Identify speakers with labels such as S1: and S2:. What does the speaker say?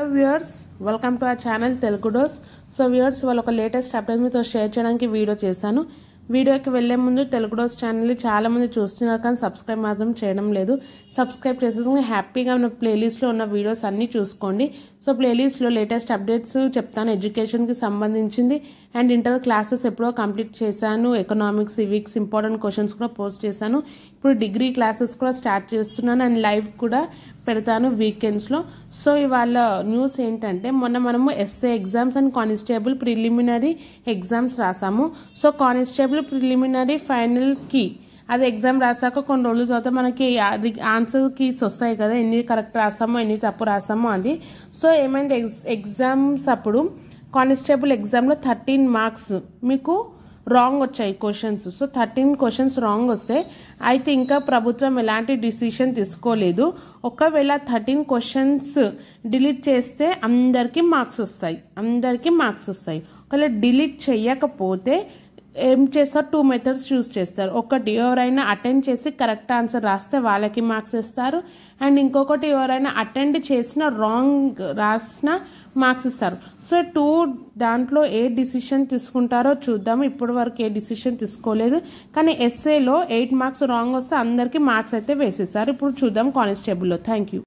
S1: hello viewers welcome to a channel Telugu dose so viewers వాళ్ళ ఒక latest update మీతో share చేయడానికి వీడియో చేశాను వీడియోకి వెళ్లే ముందు తెలుగు డోస్ చాలా చాలామంది చూస్తున్నారు కానీ సబ్స్క్రైబ్ మాత్రం చేయడం లేదు సబ్స్క్రైబ్ చేసేసి హ్యాపీగా ఉన్న ప్లేలిస్ట్లో ఉన్న వీడియోస్ అన్నీ చూసుకోండి సో ప్లేలిస్ట్లో లేటెస్ట్ అప్డేట్స్ చెప్తాను ఎడ్యుకేషన్కి సంబంధించింది అండ్ ఇంటర్ క్లాసెస్ ఎప్పుడో కంప్లీట్ చేశాను ఎకనామిక్స్ సివిక్స్ ఇంపార్టెంట్ క్వశ్చన్స్ కూడా పోస్ట్ చేశాను ఇప్పుడు డిగ్రీ క్లాసెస్ కూడా స్టార్ట్ చేస్తున్నాను అండ్ లైవ్ కూడా పెడతాను వీకెండ్స్లో సో ఇవాళ న్యూస్ ఏంటంటే మొన్న మనము SA exams and constable preliminary exams రాసాము సో కానిస్టేబుల్ ఇప్పుడు ప్రిలిమినరీ ఫైనల్ కీ అది ఎగ్జామ్ రాసాక కొన్ని రోజుల తర్వాత మనకి ఆన్సర్ కీస్ వస్తాయి కదా ఎన్ని కరెక్ట్ రాసామో ఎన్ని తప్పు రాసామో అది సో ఏమైంది ఎగ్జామ్స్ అప్పుడు కానిస్టేబుల్ ఎగ్జామ్లో థర్టీన్ మార్క్స్ మీకు రాంగ్ వచ్చాయి questions so thirteen questions wrong వస్తే అయితే ఇంకా ప్రభుత్వం ఎలాంటి డిసిషన్ తీసుకోలేదు ఒకవేళ థర్టీన్ క్వశ్చన్స్ డిలీట్ చేస్తే అందరికీ మార్క్స్ వస్తాయి అందరికీ మార్క్స్ వస్తాయి ఒకవేళ డిలీట్ చేయకపోతే ఏం చేస్తారు టూ మెథడ్స్ చూస్ చేస్తారు ఒకటి ఎవరైనా అటెండ్ చేసి కరెక్ట్ ఆన్సర్ రాస్తే వాళ్ళకి మార్క్స్ ఇస్తారు అండ్ ఇంకొకటి ఎవరైనా అటెండ్ చేసిన రాంగ్ రాసిన మార్క్స్ ఇస్తారు సో టూ దాంట్లో ఏ డిసిషన్ తీసుకుంటారో చూద్దాము ఇప్పటి వరకు ఏ డిసిషన్ తీసుకోలేదు కానీ ఎస్ఏలో ఎయిట్ మార్క్స్ రాంగ్ వస్తే అందరికీ మార్క్స్ అయితే వేసేస్తారు ఇప్పుడు చూద్దాం కానిస్టేబుల్లో థ్యాంక్ యూ